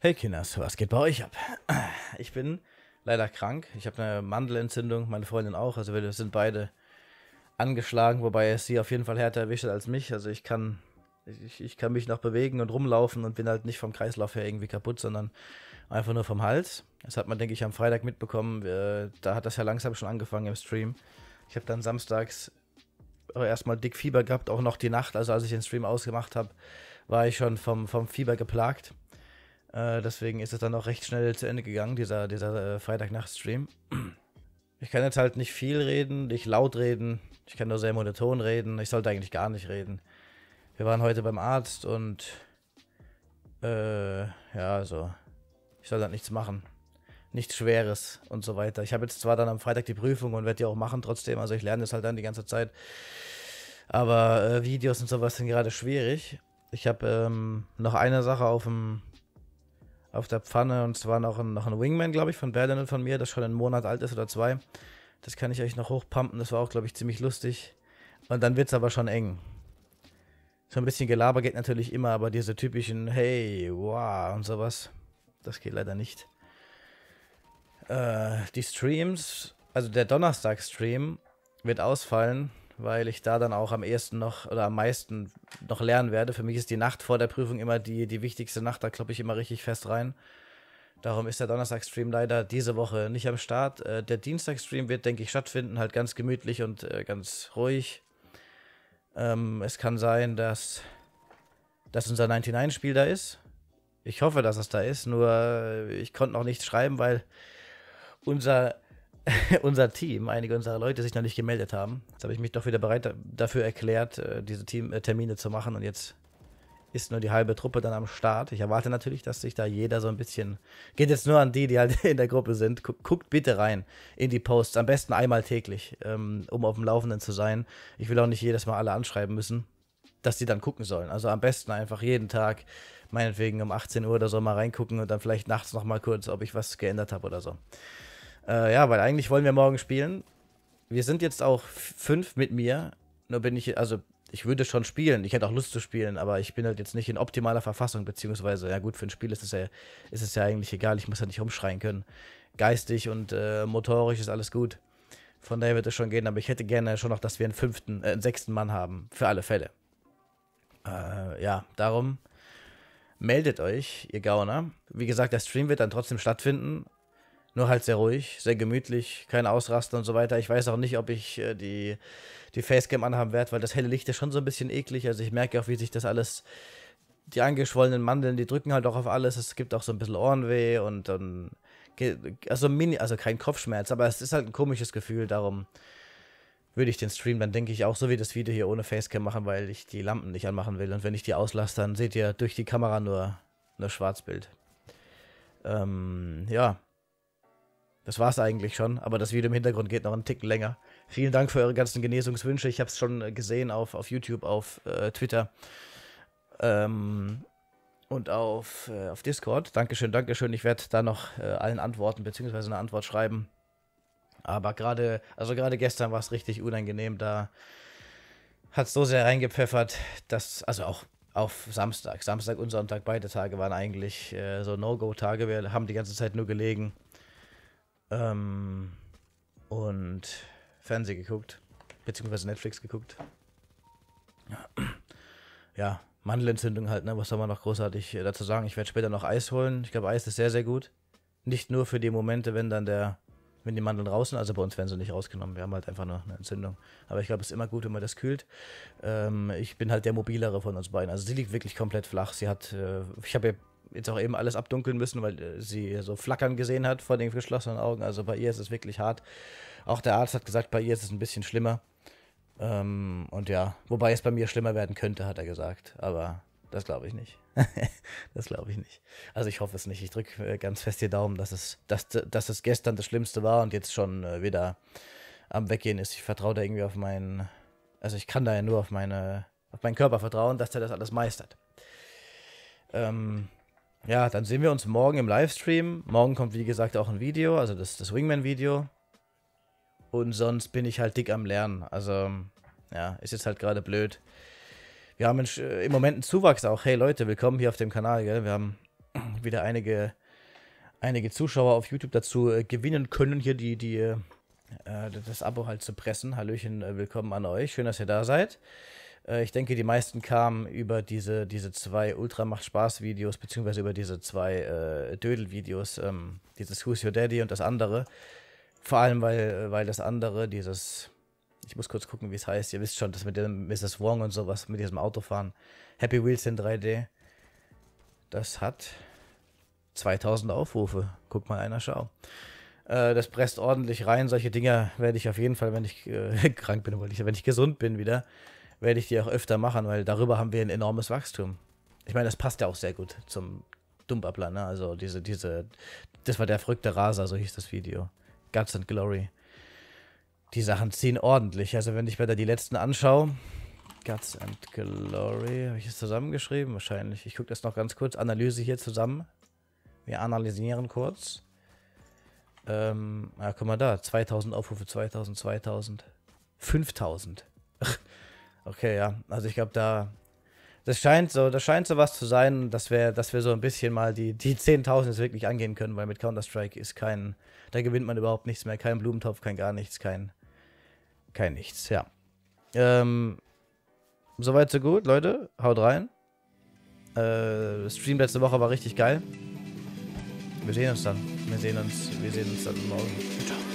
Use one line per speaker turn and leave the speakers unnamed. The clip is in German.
Hey Kinders, was geht bei euch ab? Ich bin leider krank. Ich habe eine Mandelentzündung, meine Freundin auch. Also wir sind beide angeschlagen, wobei es sie auf jeden Fall härter erwischt hat als mich. Also ich kann, ich, ich kann mich noch bewegen und rumlaufen und bin halt nicht vom Kreislauf her irgendwie kaputt, sondern einfach nur vom Hals. Das hat man, denke ich, am Freitag mitbekommen. Da hat das ja langsam schon angefangen im Stream. Ich habe dann samstags erstmal dick Fieber gehabt, auch noch die Nacht. Also als ich den Stream ausgemacht habe, war ich schon vom, vom Fieber geplagt. Äh, deswegen ist es dann auch recht schnell zu Ende gegangen, dieser, dieser äh, Freitagnacht-Stream. Ich kann jetzt halt nicht viel reden, nicht laut reden, ich kann nur sehr monoton reden, ich sollte eigentlich gar nicht reden. Wir waren heute beim Arzt und äh, ja, also ich soll dann nichts machen. Nichts Schweres und so weiter. Ich habe jetzt zwar dann am Freitag die Prüfung und werde die auch machen trotzdem, also ich lerne das halt dann die ganze Zeit. Aber äh, Videos und sowas sind gerade schwierig. Ich habe ähm, noch eine Sache auf dem auf der Pfanne und zwar noch ein, noch ein Wingman, glaube ich, von Berlin und von mir, das schon einen Monat alt ist oder zwei. Das kann ich euch noch hochpumpen, das war auch, glaube ich, ziemlich lustig. Und dann wird es aber schon eng. So ein bisschen Gelaber geht natürlich immer, aber diese typischen Hey, wow und sowas, das geht leider nicht. Äh, die Streams, also der Donnerstag-Stream wird ausfallen weil ich da dann auch am ehesten noch oder am meisten noch lernen werde. Für mich ist die Nacht vor der Prüfung immer die, die wichtigste Nacht, da kloppe ich immer richtig fest rein. Darum ist der Donnerstag-Stream leider diese Woche nicht am Start. Äh, der Dienstag-Stream wird, denke ich, stattfinden, halt ganz gemütlich und äh, ganz ruhig. Ähm, es kann sein, dass, dass unser 99-Spiel da ist. Ich hoffe, dass es da ist, nur äh, ich konnte noch nichts schreiben, weil unser unser Team, einige unserer Leute sich noch nicht gemeldet haben. Jetzt habe ich mich doch wieder bereit dafür erklärt, äh, diese äh, Termine zu machen und jetzt ist nur die halbe Truppe dann am Start. Ich erwarte natürlich, dass sich da jeder so ein bisschen. Geht jetzt nur an die, die halt in der Gruppe sind. Guckt bitte rein in die Posts. Am besten einmal täglich, ähm, um auf dem Laufenden zu sein. Ich will auch nicht jedes Mal alle anschreiben müssen, dass die dann gucken sollen. Also am besten einfach jeden Tag, meinetwegen um 18 Uhr oder so mal reingucken und dann vielleicht nachts nochmal kurz, ob ich was geändert habe oder so. Äh, ja, weil eigentlich wollen wir morgen spielen. Wir sind jetzt auch fünf mit mir. Nur bin ich, also ich würde schon spielen. Ich hätte auch Lust zu spielen, aber ich bin halt jetzt nicht in optimaler Verfassung, beziehungsweise, ja gut, für ein Spiel ist es ja, ist es ja eigentlich egal. Ich muss ja halt nicht rumschreien können. Geistig und äh, motorisch ist alles gut. Von daher wird es schon gehen, aber ich hätte gerne schon noch, dass wir einen fünften, äh, einen sechsten Mann haben. Für alle Fälle. Äh, ja, darum meldet euch, ihr Gauner. Wie gesagt, der Stream wird dann trotzdem stattfinden. Nur halt sehr ruhig, sehr gemütlich, kein Ausrasten und so weiter. Ich weiß auch nicht, ob ich äh, die, die Facecam anhaben werde, weil das helle Licht ist schon so ein bisschen eklig. Also ich merke auch, wie sich das alles die angeschwollenen Mandeln, die drücken halt auch auf alles. Es gibt auch so ein bisschen Ohrenweh und dann. Also mini, also kein Kopfschmerz, aber es ist halt ein komisches Gefühl, darum würde ich den Stream dann, denke ich, auch so wie das Video hier ohne Facecam machen, weil ich die Lampen nicht anmachen will. Und wenn ich die auslasse, dann seht ihr durch die Kamera nur, nur Schwarzbild. Ähm, ja. Das war es eigentlich schon, aber das Video im Hintergrund geht noch einen Tick länger. Vielen Dank für eure ganzen Genesungswünsche. Ich habe es schon äh, gesehen auf, auf YouTube, auf äh, Twitter ähm, und auf, äh, auf Discord. Dankeschön, Dankeschön. Ich werde da noch äh, allen antworten, bzw. eine Antwort schreiben. Aber gerade, also gerade gestern war es richtig unangenehm. Da hat es so sehr reingepfeffert, dass, also auch auf Samstag, Samstag und Sonntag, beide Tage waren eigentlich äh, so No-Go-Tage. Wir haben die ganze Zeit nur gelegen. Ähm, und Fernsehen geguckt, beziehungsweise Netflix geguckt. Ja, ja Mandelentzündung halt, ne? Was soll man noch großartig äh, dazu sagen? Ich werde später noch Eis holen. Ich glaube, Eis ist sehr, sehr gut. Nicht nur für die Momente, wenn dann der, wenn die Mandeln raus sind. Also bei uns werden sie nicht rausgenommen. Wir haben halt einfach nur eine Entzündung. Aber ich glaube, es ist immer gut, wenn man das kühlt. Ähm, ich bin halt der mobilere von uns beiden. Also sie liegt wirklich komplett flach. Sie hat, äh, ich habe ja jetzt auch eben alles abdunkeln müssen, weil äh, sie so flackern gesehen hat vor den geschlossenen Augen. Also bei ihr ist es wirklich hart. Auch der Arzt hat gesagt, bei ihr ist es ein bisschen schlimmer. Ähm, und ja, wobei es bei mir schlimmer werden könnte, hat er gesagt. Aber das glaube ich nicht. das glaube ich nicht. Also ich hoffe es nicht. Ich drücke äh, ganz fest die Daumen, dass es, dass, dass es gestern das Schlimmste war und jetzt schon äh, wieder am Weggehen ist. Ich vertraue da irgendwie auf meinen. Also ich kann da ja nur auf meine, auf meinen Körper vertrauen, dass er das alles meistert. Ähm, ja, dann sehen wir uns morgen im Livestream. Morgen kommt, wie gesagt, auch ein Video, also das, das Wingman-Video. Und sonst bin ich halt dick am Lernen. Also, ja, ist jetzt halt gerade blöd. Wir haben äh, im Moment einen Zuwachs auch. Hey Leute, willkommen hier auf dem Kanal. Gell? Wir haben wieder einige, einige Zuschauer auf YouTube dazu äh, gewinnen können, hier die, die, äh, das Abo halt zu pressen. Hallöchen, äh, willkommen an euch. Schön, dass ihr da seid. Äh, ich denke, die meisten kamen über diese, diese zwei Ultra-Macht-Spaß-Videos, beziehungsweise über diese zwei äh, Dödel-Videos, ähm, dieses Who's Your Daddy und das andere. Vor allem, weil, weil das andere, dieses, ich muss kurz gucken, wie es heißt, ihr wisst schon, das mit dem Mrs. Wong und sowas, mit diesem Autofahren, Happy Wheels in 3D, das hat 2000 Aufrufe. Guck mal einer, schau äh, das presst ordentlich rein. Solche Dinger werde ich auf jeden Fall, wenn ich äh, krank bin, weil ich, wenn ich gesund bin wieder, werde ich die auch öfter machen, weil darüber haben wir ein enormes Wachstum. Ich meine, das passt ja auch sehr gut zum Dummbabbler, ne? Also diese, diese, das war der verrückte Raser, so hieß das Video. Guts and Glory. Die Sachen ziehen ordentlich. Also wenn ich mir da die letzten anschaue, Guts and Glory, habe ich das zusammengeschrieben? Wahrscheinlich. Ich gucke das noch ganz kurz. Analyse hier zusammen. Wir analysieren kurz. Ähm, ja, guck mal da. 2000 Aufrufe, 2000, 2000, 5000. Okay, ja. Also ich glaube, da. Das scheint so, das scheint so was zu sein, dass wir, dass wir so ein bisschen mal die, die 10.000 wirklich angehen können, weil mit Counter-Strike ist kein. Da gewinnt man überhaupt nichts mehr. Kein Blumentopf, kein gar nichts, kein. Kein nichts, ja. Ähm. Soweit, so gut, Leute. Haut rein. Äh, Stream letzte Woche war richtig geil. Wir sehen uns dann. Wir sehen uns. Wir sehen uns dann morgen. Ciao.